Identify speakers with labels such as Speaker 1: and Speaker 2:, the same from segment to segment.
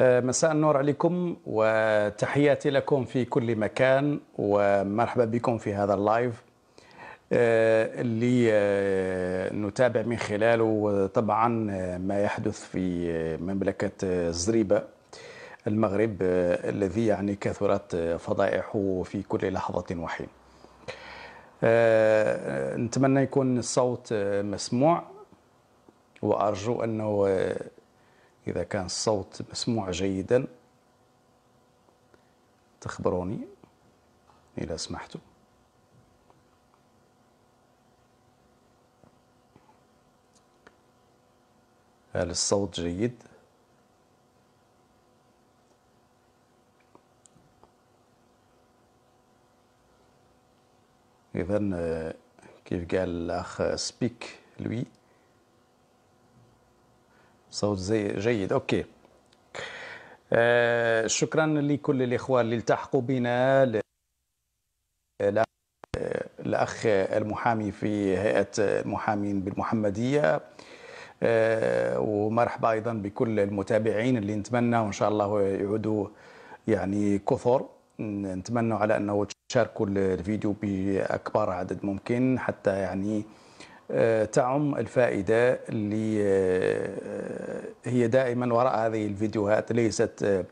Speaker 1: آه، مساء النور عليكم وتحياتي لكم في كل مكان ومرحبا بكم في هذا اللايف آه، اللي آه، نتابع من خلاله طبعا ما يحدث في مملكة زريبة المغرب الذي يعني كثرت فضائحه في كل لحظة وحين نتمنى يكون الصوت مسموع وأرجو أنه إذا كان الصوت مسموع جيدا تخبروني إذا سمحتم هل الصوت جيد؟ إذا كيف قال الأخ سبيك لوي صوت زي جيد أوكي آه شكرا لكل الإخوة اللي التحقوا بنا الأخ المحامي في هيئة المحامين بالمحمدية آه ومرحبا أيضا بكل المتابعين اللي نتمنى وإن شاء الله يعودوا يعني كثر نتمنى على أنه تشاركوا الفيديو بأكبر عدد ممكن حتى يعني آه، تعم الفائدة اللي آه، هي دائما وراء هذه الفيديوهات ليست آه،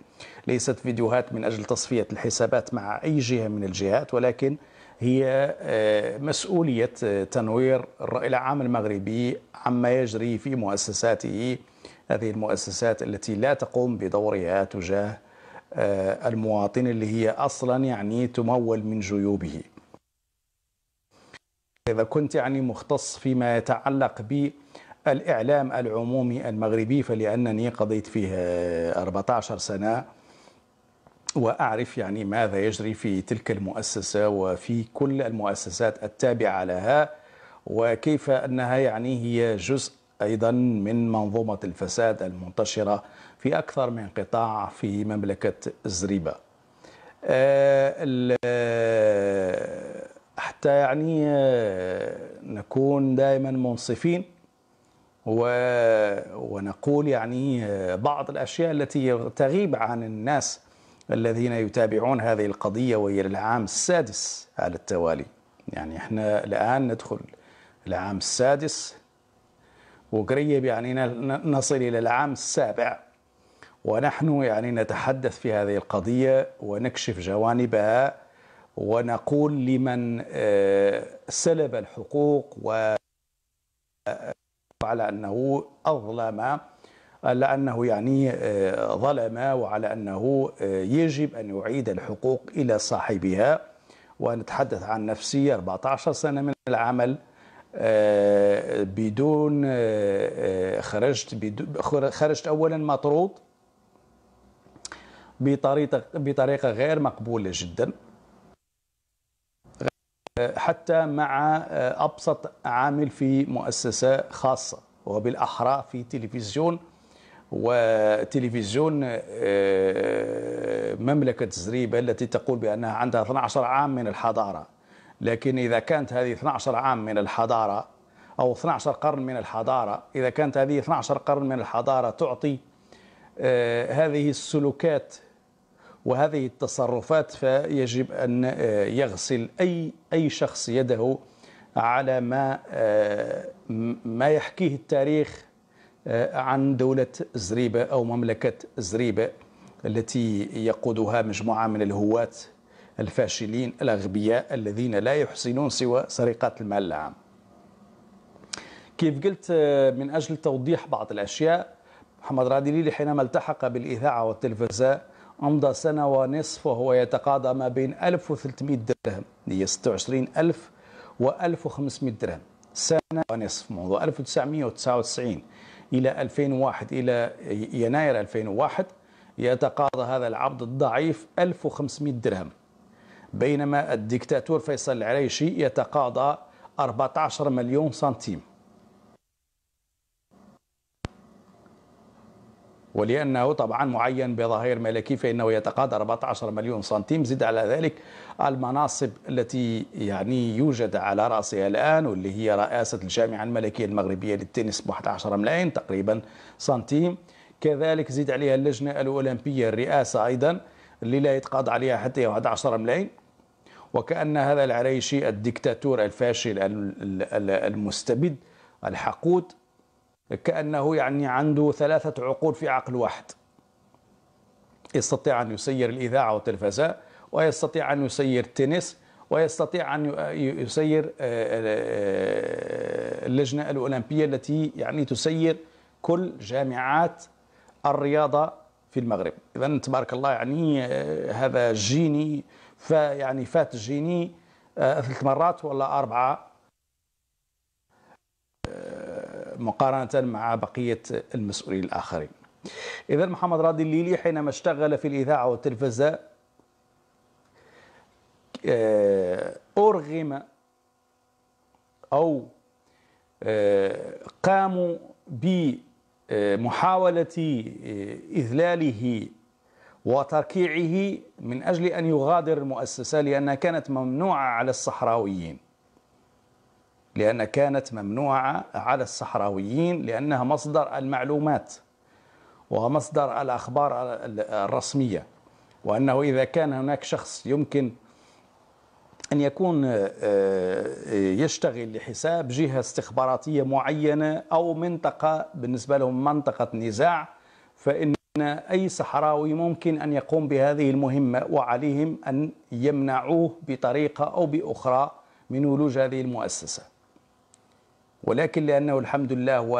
Speaker 1: ليست فيديوهات من أجل تصفية الحسابات مع أي جهة من الجهات ولكن هي مسؤولية تنوير الرأي العام المغربي عما يجري في مؤسساته هذه المؤسسات التي لا تقوم بدورها تجاه المواطن اللي هي أصلا يعني تمول من جيوبه إذا كنت يعني مختص فيما يتعلق بالإعلام العمومي المغربي فلأنني قضيت فيه 14 سنة وأعرف يعني ماذا يجري في تلك المؤسسة وفي كل المؤسسات التابعة لها وكيف أنها يعني هي جزء أيضا من منظومة الفساد المنتشرة في أكثر من قطاع في مملكة زريبة آه، حتى يعني آه، نكون دائما منصفين و... ونقول يعني آه، بعض الأشياء التي تغيب عن الناس الذين يتابعون هذه القضية وهي العام السادس على التوالي يعني احنا الآن ندخل العام السادس وقريب يعني نصل إلى العام السابع ونحن يعني نتحدث في هذه القضية ونكشف جوانبها ونقول لمن آه، سلب الحقوق و آه، على أنه أظلم على أنه يعني آه، ظلم وعلى أنه يجب أن يعيد الحقوق إلى صاحبها ونتحدث عن نفسي 14 سنة من العمل بدون خرجت بدون خرجت أولا مطرود بطريقة بطريقة غير مقبولة جداً حتى مع آه، أبسط عامل في مؤسسة خاصة وبالأحرى في تلفزيون وتلفزيون آه، مملكة زريبة التي تقول بأنها عندها 12 عام من الحضارة لكن إذا كانت هذه 12 عام من الحضارة أو 12 قرن من الحضارة إذا كانت هذه 12 قرن من الحضارة تعطي آه، هذه السلوكات وهذه التصرفات فيجب أن آه، يغسل أي أي شخص يده على ما آه، ما يحكيه التاريخ آه، عن دولة زريبة أو مملكة زريبة التي يقودها مجموعة من الهواة الفاشلين الأغبياء الذين لا يحسنون سوى سرقة المال العام كيف قلت من أجل توضيح بعض الأشياء محمد راديلي حينما التحق بالإذاعة والتلفزيون أمضى سنة ونصف وهو يتقاضى ما بين 1300 درهم هي 26000 و 1500 درهم سنة ونصف منذ 1999 إلى 2001 إلى يناير 2001 يتقاضى هذا العبد الضعيف 1500 درهم بينما الدكتاتور فيصل العريشي يتقاضى 14 مليون سنتيم ولأنه طبعا معين بظهير ملكي فإنه يتقاضى 14 مليون سنتيم زد على ذلك المناصب التي يعني يوجد على رأسها الآن واللي هي رئاسة الجامعة الملكية المغربية للتنس ب 11 ملايين تقريبا سنتيم كذلك زيد عليها اللجنة الأولمبية الرئاسة أيضا اللي لا يتقاضى عليها حتى 11 ملايين وكأن هذا العريشي الدكتاتور الفاشل المستبد الحقود كأنه يعني عنده ثلاثة عقول في عقل واحد يستطيع أن يسير الإذاعة والتلفزة ويستطيع أن يسير التنس ويستطيع أن يسير آه، آه، اللجنة الأولمبية التي يعني تسير كل جامعات الرياضة في المغرب إذا تبارك الله يعني آه، هذا جيني فيعني فات جيني ثلاث مرات ولا أربعة مقارنة مع بقية المسؤولين الآخرين إذا محمد راضي الليلي حينما اشتغل في الإذاعة والتلفزة آه، أرغم أو آه، قاموا بمحاولة آه، إذلاله وتركيعه من أجل أن يغادر المؤسسة لأنها كانت ممنوعة على الصحراويين لأن كانت ممنوعة على الصحراويين لأنها مصدر المعلومات ومصدر الأخبار الرسمية وأنه إذا كان هناك شخص يمكن أن يكون آه، آه، يشتغل لحساب جهة استخباراتية معينة أو منطقة بالنسبة لهم منطقة نزاع فإن أي صحراوي ممكن أن يقوم بهذه المهمة وعليهم أن يمنعوه بطريقة أو بأخرى من ولوج هذه المؤسسة ولكن لأنه الحمد لله و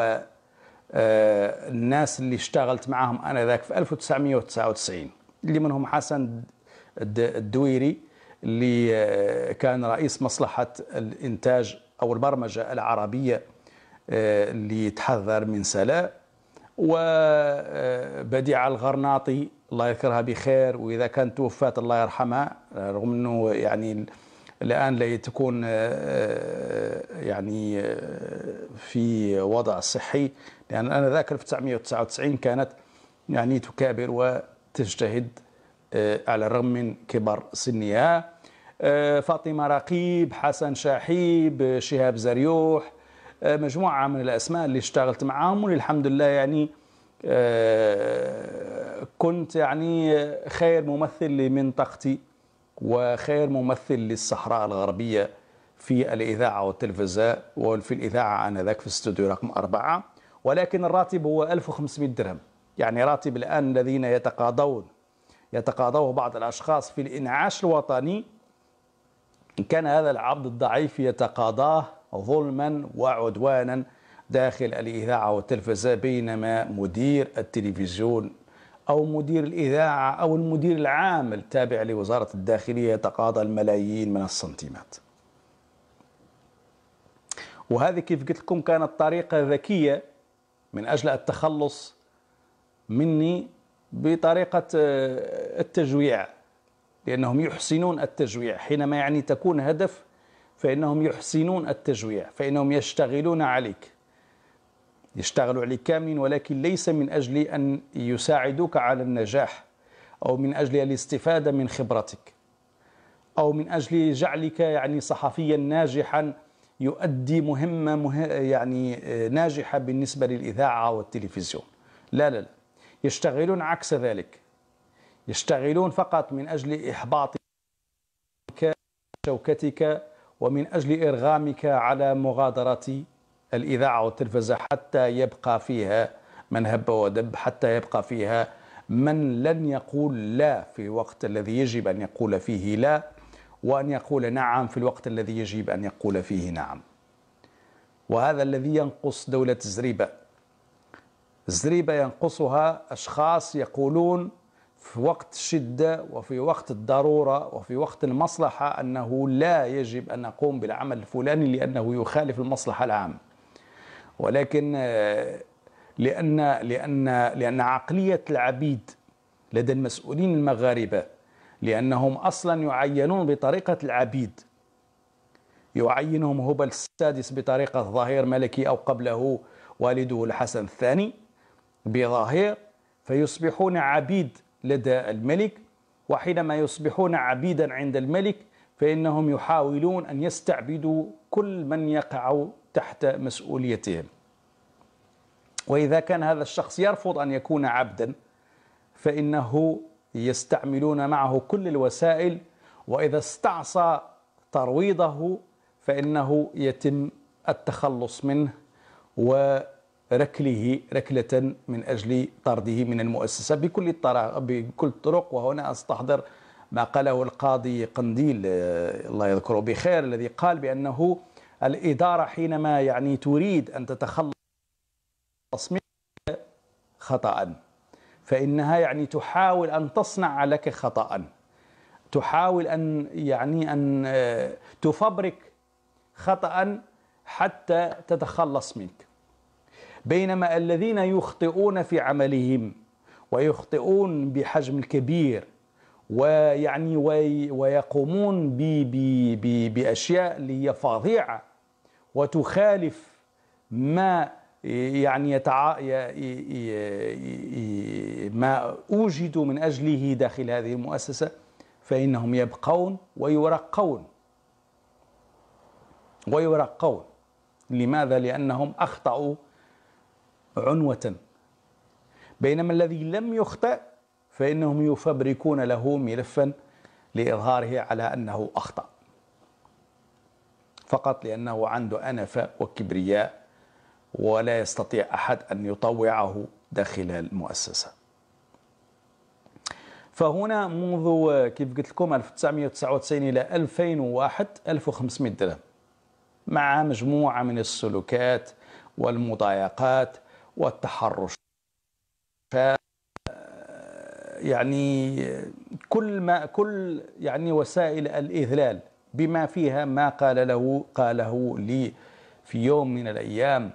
Speaker 1: آه، الناس اللي اشتغلت معهم أنا ذاك في 1999 اللي منهم حسن الدويري اللي آه، كان رئيس مصلحة الإنتاج أو البرمجة العربية آه، اللي تحذر من سلا وبديعة الغرناطي الله يذكرها بخير وإذا كانت توفات الله يرحمها رغم أنه يعني الآن لتكون آه، آه، يعني آه، في وضع صحي لأن أنا ذاك 1999 كانت يعني تكابر وتجتهد على الرغم من كبر سنها فاطمة رقيب حسن شاحيب شهاب زريوح مجموعة من الأسماء اللي اشتغلت معاهم والحمد لله يعني كنت يعني خير ممثل لمنطقتي وخير ممثل للصحراء الغربية في الإذاعة والتلفزة وفي الإذاعة آنذاك في استوديو رقم أربعة ولكن الراتب هو 1500 درهم يعني راتب الآن الذين يتقاضون يتقاضوه بعض الأشخاص في الإنعاش الوطني كان هذا العبد الضعيف يتقاضاه ظلما وعدوانا داخل الإذاعة والتلفزة بينما مدير التلفزيون أو مدير الإذاعة أو المدير العام التابع لوزارة الداخلية يتقاضى الملايين من السنتيمات وهذه كيف قلت لكم كانت طريقة ذكية من أجل التخلص مني بطريقة آه، التجويع لأنهم يحسنون التجويع حينما يعني تكون هدف فإنهم يحسنون التجويع فإنهم يشتغلون عليك يشتغلوا عليك كاملين ولكن ليس من أجل أن يساعدوك على النجاح أو من أجل الاستفادة من خبرتك أو من أجل جعلك يعني صحفيا ناجحا يؤدي مهمة مه... يعني آه، ناجحة بالنسبة للإذاعة والتلفزيون لا لا لا يشتغلون عكس ذلك يشتغلون فقط من أجل إحباط شوكتك ومن أجل إرغامك على مغادرة الإذاعة والتلفزة حتى يبقى فيها من هب ودب حتى يبقى فيها من لن يقول لا في الوقت الذي يجب أن يقول فيه لا وأن يقول نعم في الوقت الذي يجب أن يقول فيه نعم وهذا الذي ينقص دولة زريبة زريبة ينقصها أشخاص يقولون في وقت الشدة وفي وقت الضرورة وفي وقت المصلحة أنه لا يجب أن أقوم بالعمل الفلاني لأنه يخالف المصلحة العامة ولكن آه، لأن لأن لأن عقلية العبيد لدى المسؤولين المغاربة لأنهم أصلا يعينون بطريقة العبيد يعينهم هبل السادس بطريقة ظهير ملكي أو قبله والده الحسن الثاني بظهير فيصبحون عبيد لدى الملك وحينما يصبحون عبيدا عند الملك فإنهم يحاولون أن يستعبدوا كل من يقع تحت مسؤوليتهم وإذا كان هذا الشخص يرفض أن يكون عبدا فإنه يستعملون معه كل الوسائل وإذا استعصى ترويضه فإنه يتم التخلص منه وركله ركلة من أجل طرده من المؤسسة بكل الطرق بكل الطرق وهنا أستحضر ما قاله القاضي قنديل آه، الله يذكره بخير الذي قال بأنه الإدارة حينما يعني تريد أن تتخلص من خطأ فإنها يعني تحاول أن تصنع لك خطأ تحاول أن يعني أن آه، تفبرك خطأ حتى تتخلص منك بينما الذين يخطئون في عملهم ويخطئون بحجم كبير ويعني ويقومون بأشياء اللي هي فظيعة وتخالف ما يعني يتع... ما أوجدوا من أجله داخل هذه المؤسسة فإنهم يبقون ويرقون ويرقون لماذا؟ لأنهم أخطأوا عنوة بينما الذي لم يخطئ فإنهم يفبركون له ملفا لإظهاره على أنه أخطأ فقط لأنه عنده أنفة وكبرياء ولا يستطيع أحد أن يطوعه داخل المؤسسة فهنا منذ كيف قلت لكم 1999 إلى 2001 1500 درهم مع مجموعة من السلوكات والمضايقات والتحرش يعني كل ما كل يعني وسائل الإذلال بما فيها ما قال له قاله لي في يوم من الأيام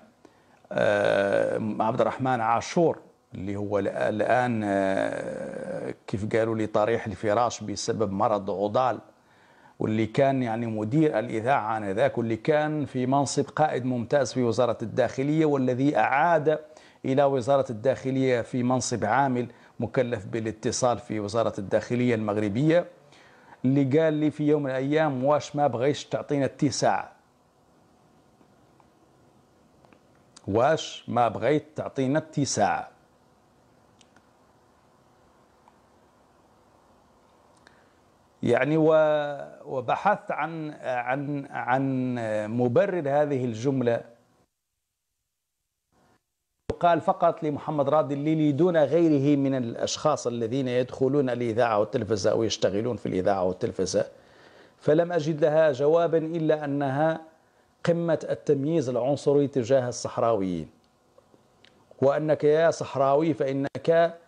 Speaker 1: آه، عبد الرحمن عاشور اللي هو الآن آه، كيف قالوا لي طريح الفراش بسبب مرض عضال واللي كان يعني مدير الإذاعة آنذاك واللي كان في منصب قائد ممتاز في وزارة الداخلية والذي أعاد إلى وزارة الداخلية في منصب عامل مكلف بالاتصال في وزارة الداخلية المغربية اللي قال لي في يوم من الأيام واش ما بغيش تعطينا التي ساعة واش ما بغيت تعطينا التي ساعة يعني وبحثت عن عن عن مبرر هذه الجمله يقال فقط لمحمد راضي الليلي دون غيره من الأشخاص الذين يدخلون الإذاعة والتلفزة أو يشتغلون في الإذاعة والتلفزة فلم أجد لها جوابا إلا أنها قمة التمييز العنصري تجاه الصحراويين وأنك يا صحراوي فإنك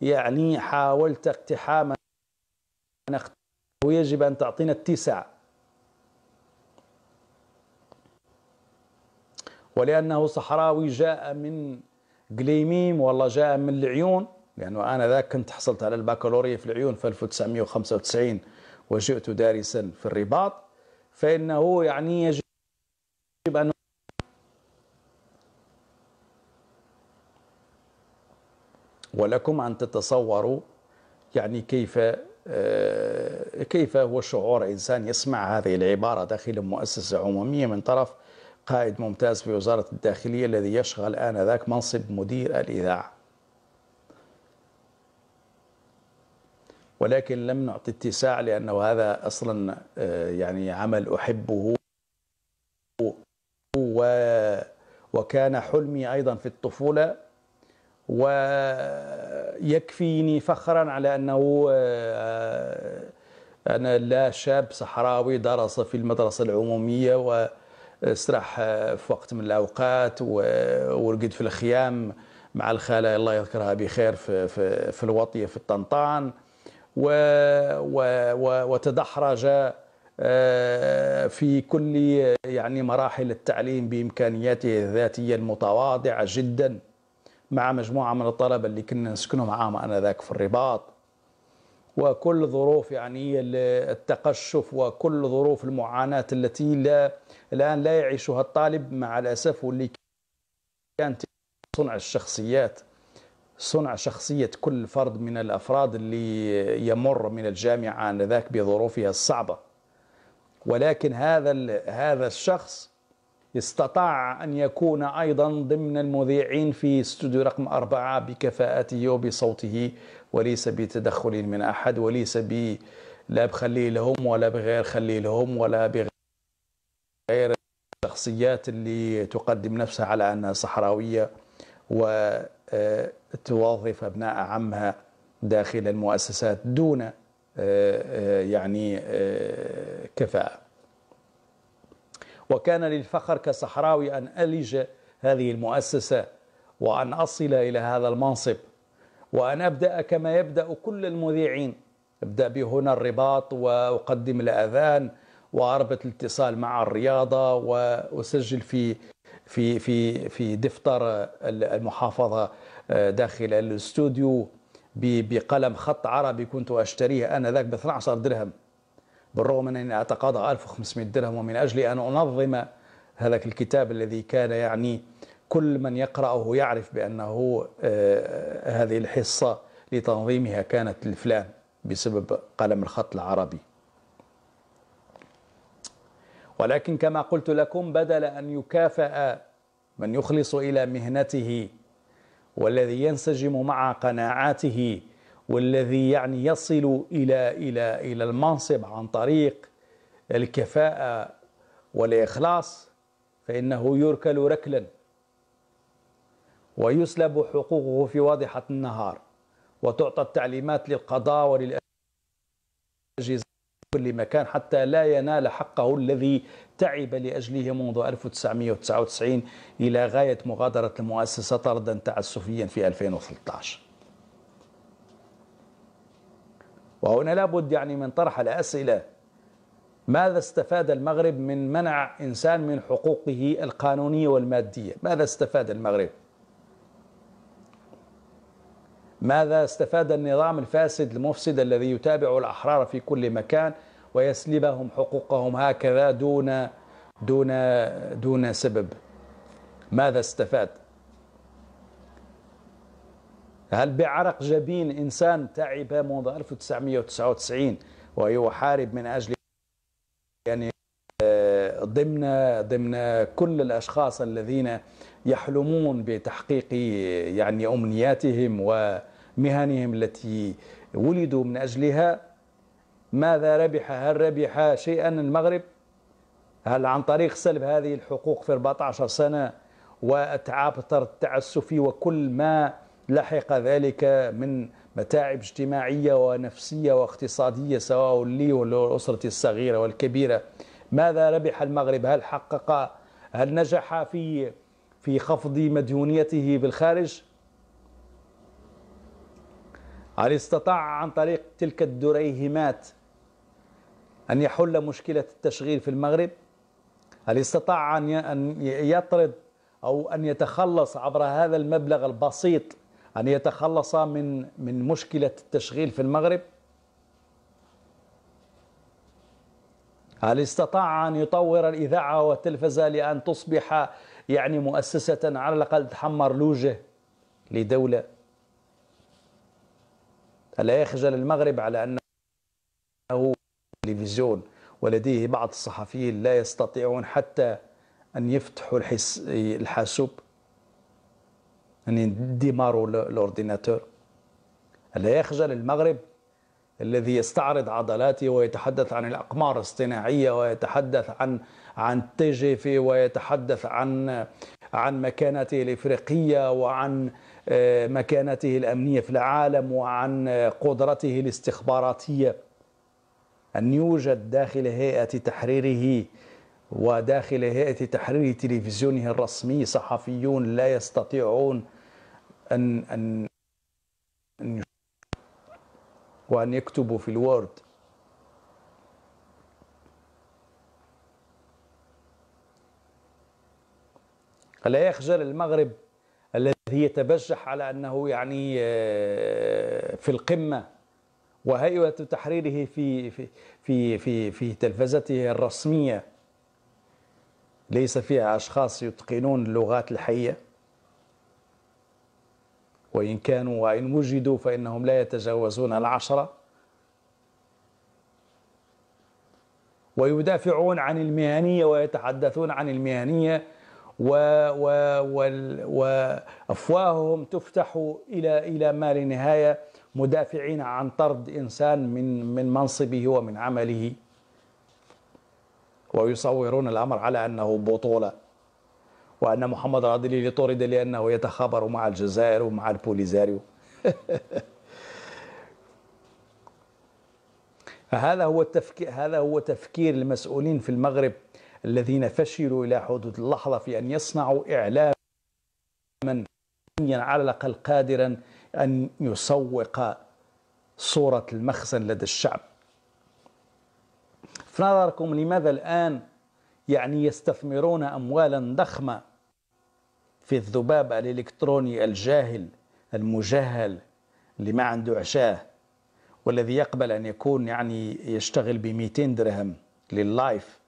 Speaker 1: يعني حاولت اقتحام ويجب أن تعطينا اتساع ولأنه صحراوي جاء من قليميم والله جاء من العيون لأنه أنا ذاك كنت حصلت على البكالوريا في العيون في 1995 وجئت دارسا في الرباط فإنه يعني يجب أن ولكم أن تتصوروا يعني كيف آه، كيف هو شعور إنسان يسمع هذه العبارة داخل مؤسسة عمومية من طرف قائد ممتاز في وزارة الداخلية الذي يشغل آنذاك منصب مدير الإذاعة ولكن لم نعطي اتساع لأنه هذا أصلا آه، يعني عمل أحبه و وكان حلمي أيضا في الطفولة ويكفيني فخرا على أنه آه، آه، أنا لا شاب صحراوي درس في المدرسة العمومية و استراح آه، في وقت من الأوقات ورقد في الخيام مع الخالة الله يذكرها بخير في, في, في الوطية في الطنطان و و و وتدحرج آه، في كل يعني مراحل التعليم بإمكانياته الذاتية المتواضعة جدا مع مجموعة من الطلبة اللي كنا نسكنوا معاهم أنا ذاك في الرباط وكل ظروف يعني التقشف وكل ظروف المعاناة التي لا الآن لا يعيشها الطالب مع الأسف واللي كانت صنع الشخصيات صنع شخصية كل فرد من الأفراد اللي يمر من الجامعة آنذاك بظروفها الصعبة ولكن هذا هذا الشخص استطاع أن يكون أيضا ضمن المذيعين في استوديو رقم أربعة بكفاءته وبصوته وليس بتدخل من أحد وليس ب لا بخليه لهم ولا بغير خليه لهم ولا بغير الشخصيات اللي تقدم نفسها على أنها صحراوية وتوظف أبناء عمها داخل المؤسسات دون آه، آه، يعني آه، كفاءة وكان للفخر كصحراوي أن ألج هذه المؤسسة وأن أصل إلى هذا المنصب وأن أبدأ كما يبدأ كل المذيعين أبدأ بهنا الرباط وأقدم الأذان وأربط الاتصال مع الرياضة وأسجل في في في في دفتر المحافظة آه، داخل الاستوديو بقلم خط عربي كنت أشتريه آنذاك ب 12 درهم بالرغم من أني أتقاضى 1500 درهم ومن أجل أن أنظم هذاك الكتاب الذي كان يعني كل من يقرأه يعرف بأنه آه، هذه الحصة لتنظيمها كانت لفلان بسبب قلم الخط العربي ولكن كما قلت لكم بدل أن يكافأ من يخلص إلى مهنته والذي ينسجم مع قناعاته والذي يعني يصل إلى إلى إلى المنصب عن طريق الكفاءة والإخلاص فإنه يركل ركلا ويسلب حقوقه في واضحة النهار وتعطى التعليمات للقضاء وللأجهزة في كل مكان حتى لا ينال حقه الذي تعب لأجله منذ 1999 إلى غاية مغادرة المؤسسة طردا تعسفيا في 2013 وهنا لابد يعني من طرح الأسئلة ماذا استفاد المغرب من منع إنسان من حقوقه القانونية والمادية ماذا استفاد المغرب ماذا استفاد النظام الفاسد المفسد الذي يتابع الأحرار في كل مكان ويسلبهم حقوقهم هكذا دون دون دون سبب ماذا استفاد هل بعرق جبين إنسان تعب منذ 1999 ويحارب من أجل يعني آه، ضمن ضمن كل الأشخاص الذين يحلمون بتحقيق يعني أمنياتهم و مهنهم التي ولدوا من أجلها ماذا ربح هل ربح شيئا المغرب هل عن طريق سلب هذه الحقوق في 14 سنة والتعابتر التعسفي وكل ما لحق ذلك من متاعب اجتماعية ونفسية واقتصادية سواء لي والأسرة الصغيرة والكبيرة ماذا ربح المغرب هل حقق هل نجح في في خفض مديونيته بالخارج هل استطاع عن طريق تلك الدريهمات أن يحل مشكلة التشغيل في المغرب هل استطاع أن يطرد أو أن يتخلص عبر هذا المبلغ البسيط أن يتخلص من من مشكلة التشغيل في المغرب هل استطاع أن يطور الإذاعة والتلفزة لأن تصبح يعني مؤسسة على الأقل تحمر لوجه لدولة ألا يخجل المغرب على أنه تلفزيون ولديه بعض الصحفيين لا يستطيعون حتى أن يفتحوا الحس... الحاسوب أن يديماروا الأورديناتور ألا يخجل المغرب الذي يستعرض عضلاته ويتحدث عن الأقمار الصناعية ويتحدث عن عن تي جي في ويتحدث عن عن مكانته الإفريقية وعن مكانته الأمنية في العالم وعن قدرته الاستخباراتية أن يوجد داخل هيئة تحريره وداخل هيئة تحرير تلفزيونه الرسمي صحفيون لا يستطيعون أن أن أن وأن يكتبوا في الوورد لا يخجل المغرب الذي يتبجح على أنه يعني آه، في القمة وهيئة تحريره في في في في, في تلفزته الرسمية ليس فيها أشخاص يتقنون اللغات الحية وإن كانوا وإن وجدوا فإنهم لا يتجاوزون العشرة ويدافعون عن المهنية ويتحدثون عن المهنية و و وافواههم تفتح الى الى ما لا نهايه مدافعين عن طرد انسان من من منصبه ومن عمله ويصورون الامر على انه بطوله وان محمد رادلي طرد لانه يتخابر مع الجزائر ومع البوليزاريو هذا هو التفكير هذا هو تفكير المسؤولين في المغرب الذين فشلوا إلى حدود اللحظة في أن يصنعوا إعلاما على الأقل قادرا أن يسوق صورة المخزن لدى الشعب في نظركم لماذا الآن يعني يستثمرون أموالا ضخمة في الذباب الإلكتروني الجاهل المجهل اللي ما عنده عشاه والذي يقبل أن يكون يعني يشتغل ب 200 درهم لللايف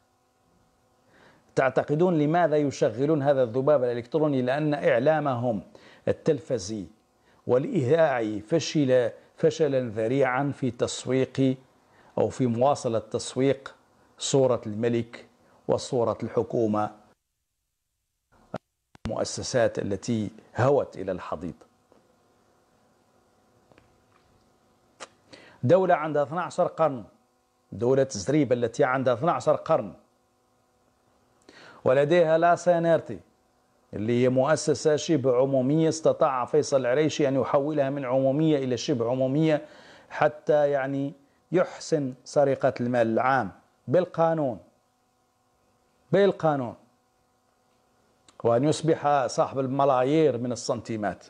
Speaker 1: تعتقدون لماذا يشغلون هذا الذباب الإلكتروني لأن إعلامهم التلفزي والإذاعي فشل فشلا ذريعا في تسويق أو في مواصلة تسويق صورة الملك وصورة الحكومة المؤسسات التي هوت إلى الحضيض دولة عندها 12 قرن دولة تزريب التي عندها 12 قرن ولديها لا سينيرتي اللي هي مؤسسة شبه عمومية استطاع فيصل العريشي أن يحولها من عمومية إلى شبه عمومية حتى يعني يحسن سرقة المال العام بالقانون بالقانون وأن يصبح صاحب الملايير من السنتيمات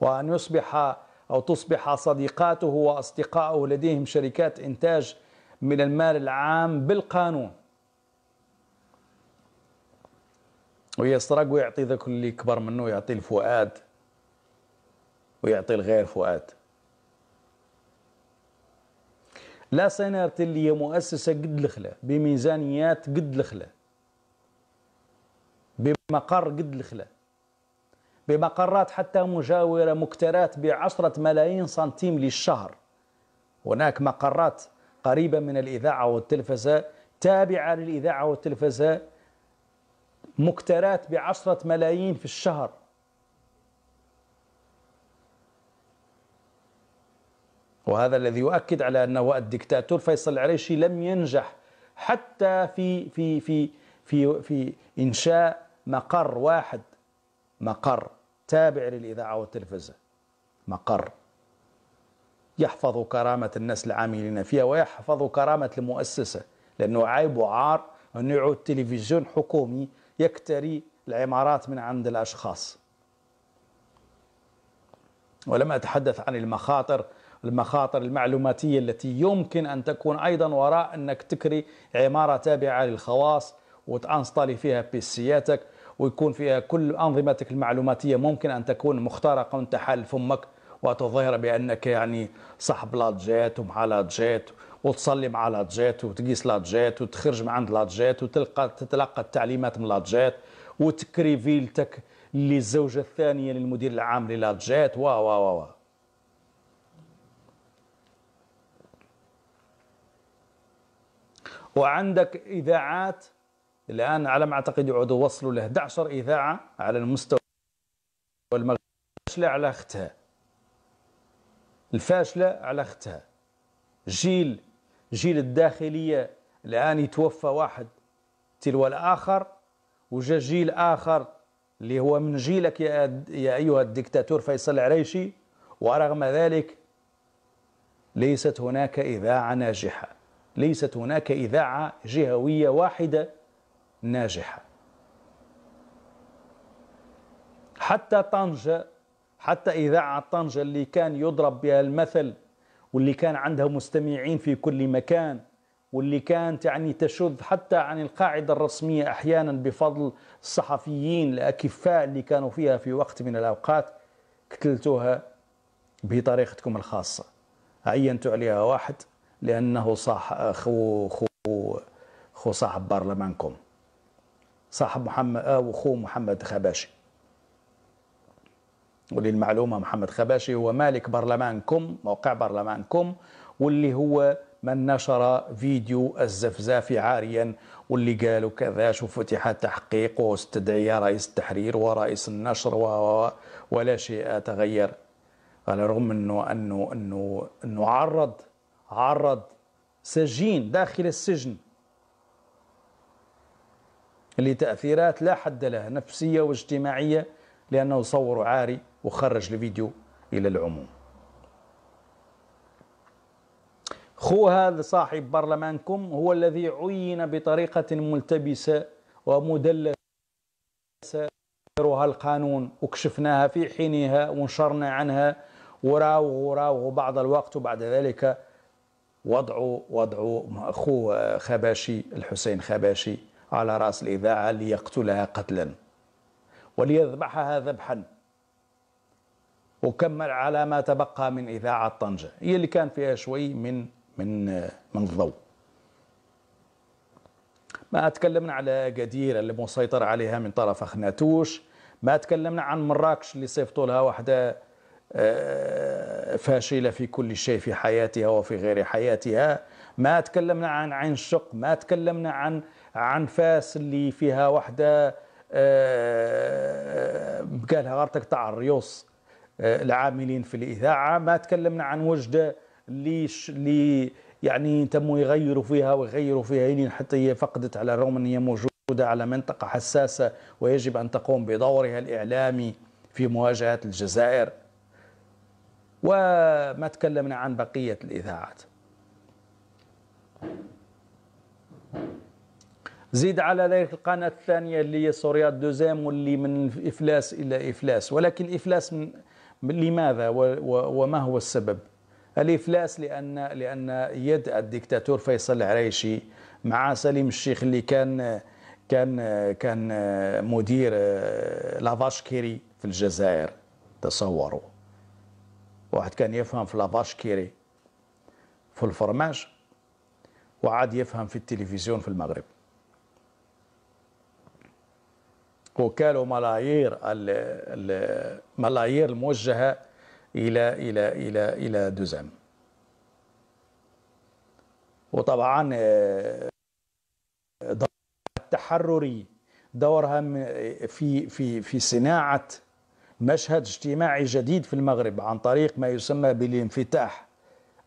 Speaker 1: وأن يصبح أو تصبح صديقاته وأصدقائه لديهم شركات إنتاج من المال العام بالقانون ويسرق ويعطي ذاك اللي كبر منه يعطي الفؤاد ويعطي الغير فؤاد لا سينارت اللي هي مؤسسة قد الخلا بميزانيات قد الخلا بمقر قد الخلا بمقرات حتى مجاورة مكترات بعشرة ملايين سنتيم للشهر هناك مقرات قريبة من الإذاعة والتلفزة تابعة للإذاعة والتلفزة مكترات بعشرة ملايين في الشهر وهذا الذي يؤكد على أنه الدكتاتور فيصل العريشي لم ينجح حتى في في في في في إنشاء مقر واحد مقر تابع للإذاعة والتلفزة مقر يحفظ كرامة الناس العاملين فيها ويحفظ كرامة المؤسسة لأنه عيب وعار أنه يعود تلفزيون حكومي يكتري العمارات من عند الأشخاص ولم أتحدث عن المخاطر المخاطر المعلوماتية التي يمكن أن تكون أيضا وراء أنك تكري عمارة تابعة للخواص وتأنصطلي فيها بيسياتك ويكون فيها كل أنظمتك المعلوماتية ممكن أن تكون مخترقة وأنت حال فمك وتظهر بأنك يعني صاحب لاجات ومع لاجات وتصلي مع لاجات وتقيس لاجات وتخرج من عند لاجات وتلقى تتلقى التعليمات من لاجات وتكري فيلتك للزوجة الثانية للمدير العام للاجات و و و وعندك إذاعات الآن على ما أعتقد يعودوا وصلوا ل 11 إذاعة على المستوى المغرب الفاشلة على أختها الفاشلة على أختها جيل جيل الداخلية الآن يتوفى واحد تلو الآخر وجا جيل آخر اللي هو من جيلك يا, يا أيها الدكتاتور فيصل العريشي ورغم ذلك ليست هناك إذاعة ناجحة ليست هناك إذاعة جهوية واحدة ناجحة حتى طنجة حتى إذاعة طنجة اللي كان يضرب بها المثل واللي كان عندها مستمعين في كل مكان واللي كانت يعني تشذ حتى عن القاعدة الرسمية أحيانا بفضل الصحفيين الأكفاء اللي كانوا فيها في وقت من الأوقات قتلتوها بطريقتكم الخاصة عينت عليها واحد لأنه صاح أخو خو خو صاحب برلمانكم صاحب محمد أو خو محمد خباشي وللمعلومة محمد خباشي هو مالك برلمان كوم موقع برلمان كوم واللي هو من نشر فيديو الزفزاف عاريا واللي قالوا كذا شوف فتح تحقيق واستدعي رئيس التحرير ورئيس النشر و... ولا شيء تغير على الرغم انه انه انه انه عرض عرض سجين داخل السجن لتأثيرات لا حد لها نفسية واجتماعية لأنه صور عاري وخرج الفيديو إلى العموم خو هذا صاحب برلمانكم هو الذي عين بطريقة ملتبسة ومدلسة القانون وكشفناها في حينها ونشرنا عنها وراو وراو بعض الوقت وبعد ذلك وضعوا وضعوا أخوه خباشي الحسين خباشي على رأس الإذاعة ليقتلها قتلا وليذبحها ذبحا وكمل على ما تبقى من إذاعة طنجة هي اللي كان فيها شوي من من من الضوء ما تكلمنا على قدير اللي مسيطر عليها من طرف أخناتوش ما تكلمنا عن مراكش اللي صيفطوا لها واحدة آه، فاشلة في كل شيء في حياتها وفي غير حياتها ما تكلمنا عن عين شق ما تكلمنا عن عن فاس اللي فيها واحدة آه، قالها غير تقطع الريوس العاملين في الاذاعه ما تكلمنا عن وجده ليش لي يعني تموا يغيروا فيها ويغيروا فيها يعني حتى هي فقدت على الرغم ان هي موجوده على منطقه حساسه ويجب ان تقوم بدورها الاعلامي في مواجهه الجزائر وما تكلمنا عن بقيه الاذاعات زيد على ذلك القناة الثانية اللي هي سوريا الدوزام واللي من إفلاس إلى إفلاس ولكن إفلاس من لماذا وما هو السبب الإفلاس لأن لأن يد الدكتاتور فيصل العريشي مع سليم الشيخ اللي كان كان كان مدير آه، لافاشكيري في الجزائر تصوروا واحد كان يفهم في لافاشكيري في الفرماج وعاد يفهم في التلفزيون في المغرب وكالوا ملايير الملايير الموجهه الى الى الى الى دوزام وطبعا آه، التحرري دورها في في في صناعه مشهد اجتماعي جديد في المغرب عن طريق ما يسمى بالانفتاح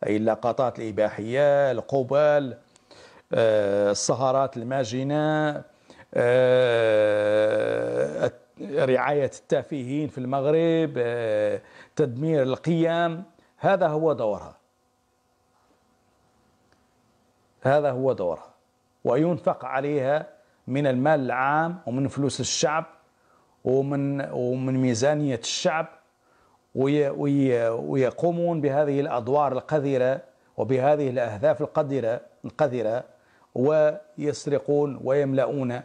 Speaker 1: اي اللقطات الاباحيه القبال آه، السهرات الماجنه آه، رعاية التافهين في المغرب آه، تدمير القيم هذا هو دورها هذا هو دورها وينفق عليها من المال العام ومن فلوس الشعب ومن ومن ميزانية الشعب ويقومون بهذه الأدوار القذرة وبهذه الأهداف القذرة القذرة ويسرقون ويملؤون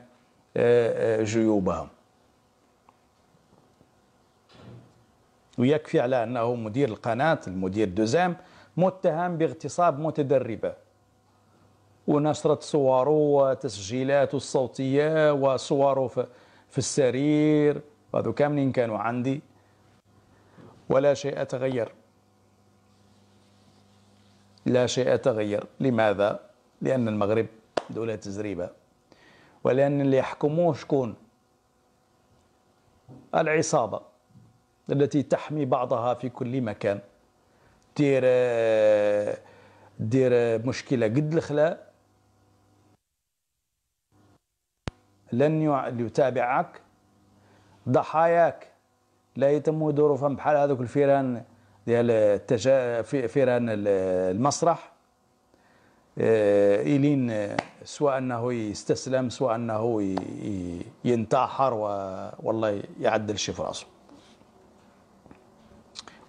Speaker 1: آه، آه، جيوبهم ويكفي على أنه مدير القناة المدير دوزام متهم باغتصاب متدربة ونشرت صوره وتسجيلاته الصوتية وصوره في السرير هذو كاملين كانوا عندي ولا شيء تغير لا شيء تغير لماذا؟ لأن المغرب دولة تزريبة ولأن اللي يحكموه شكون العصابة التي تحمي بعضها في كل مكان دير دير مشكلة قد الخلاء لن يتابعك ضحاياك لا يتم ظروفهم بحال هذوك الفيران ديال التجا... فيران المسرح آه، إلين سواء انه يستسلم سواء انه ينتحر والله يعدل شي في راسه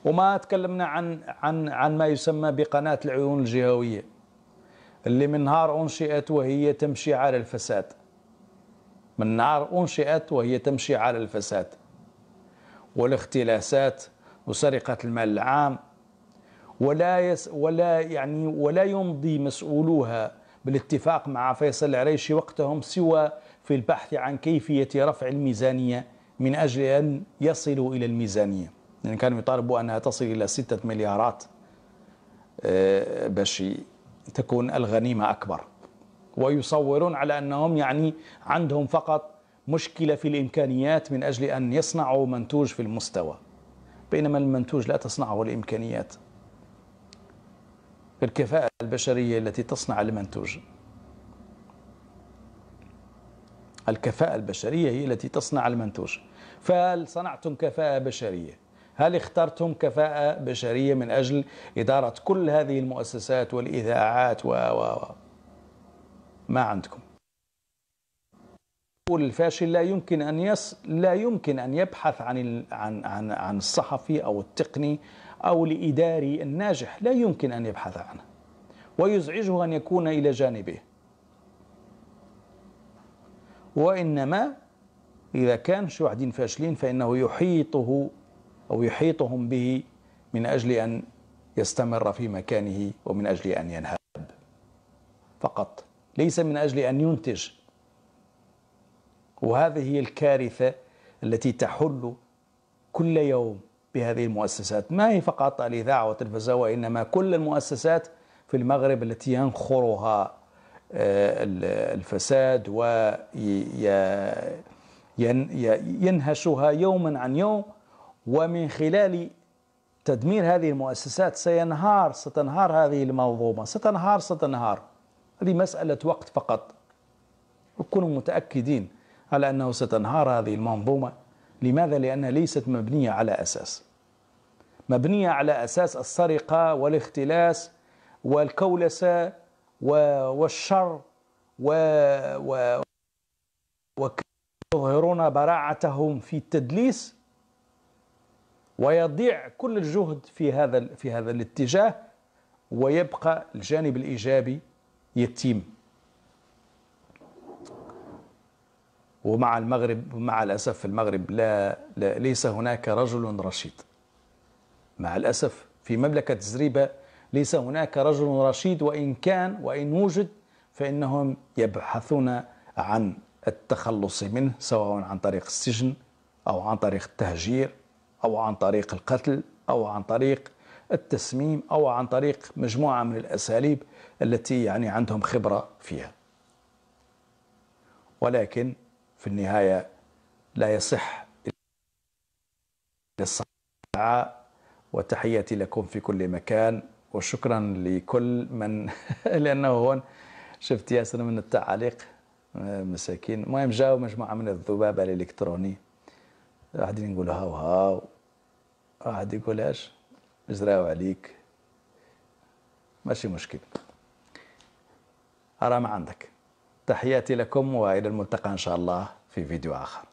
Speaker 1: وما تكلمنا عن عن عن ما يسمى بقناه العيون الجهويه اللي من نهار انشئت وهي تمشي على الفساد من نهار انشئت وهي تمشي على الفساد والاختلاسات وسرقه المال العام ولا يس ولا يعني ولا يمضي مسؤولوها بالاتفاق مع فيصل العريشي وقتهم سوى في البحث عن كيفية رفع الميزانية من أجل أن يصلوا إلى الميزانية يعني كانوا يطالبوا أنها تصل إلى ستة مليارات آه، باش تكون الغنيمة أكبر ويصورون على أنهم يعني عندهم فقط مشكلة في الإمكانيات من أجل أن يصنعوا منتوج في المستوى بينما المنتوج لا تصنعه الإمكانيات بالكفاءة البشرية التي تصنع المنتوج الكفاءة البشرية هي التي تصنع المنتوج فهل صنعتم كفاءة بشرية هل اخترتم كفاءة بشرية من أجل إدارة كل هذه المؤسسات والإذاعات و و ما عندكم الفاشل لا يمكن ان يص لا يمكن ان يبحث عن عن عن عن الصحفي او التقني أو لإداري الناجح لا يمكن أن يبحث عنه ويزعجه أن يكون إلى جانبه وإنما إذا كان شيوع فاشلين فإنه يحيطه أو يحيطهم به من أجل أن يستمر في مكانه ومن أجل أن ينهب فقط ليس من أجل أن ينتج وهذه هي الكارثة التي تحل كل يوم بهذه المؤسسات ما هي فقط الإذاعة والتلفزة وإنما كل المؤسسات في المغرب التي ينخرها آه، الفساد وينهشها يوما عن يوم ومن خلال تدمير هذه المؤسسات سينهار ستنهار هذه المنظومة ستنهار ستنهار هذه مسألة وقت فقط وكونوا متأكدين على أنه ستنهار هذه المنظومة لماذا؟ لأنها ليست مبنية على أساس مبنية على أساس السرقة والاختلاس والكولسة والشر و... و... يظهرون براعتهم في التدليس ويضيع كل الجهد في هذا في هذا الاتجاه ويبقى الجانب الايجابي يتيم ومع المغرب مع الأسف في المغرب لا, لا ليس هناك رجل رشيد مع الأسف في مملكة زريبة ليس هناك رجل رشيد وإن كان وإن وجد فإنهم يبحثون عن التخلص منه سواء عن طريق السجن أو عن طريق التهجير أو عن طريق القتل أو عن طريق التسميم أو عن طريق مجموعة من الأساليب التي يعني عندهم خبرة فيها ولكن في النهاية لا يصح وتحياتي لكم في كل مكان وشكرا لكل من لأنه هون شفت ياسر من التعليق مساكين المهم جاوا مجموعة من الذبابة الإلكتروني قاعدين نقول هاو هاو واحد يقول اش جراو عليك ماشي مشكل راه ما عندك تحياتي لكم والى الملتقى ان شاء الله في فيديو اخر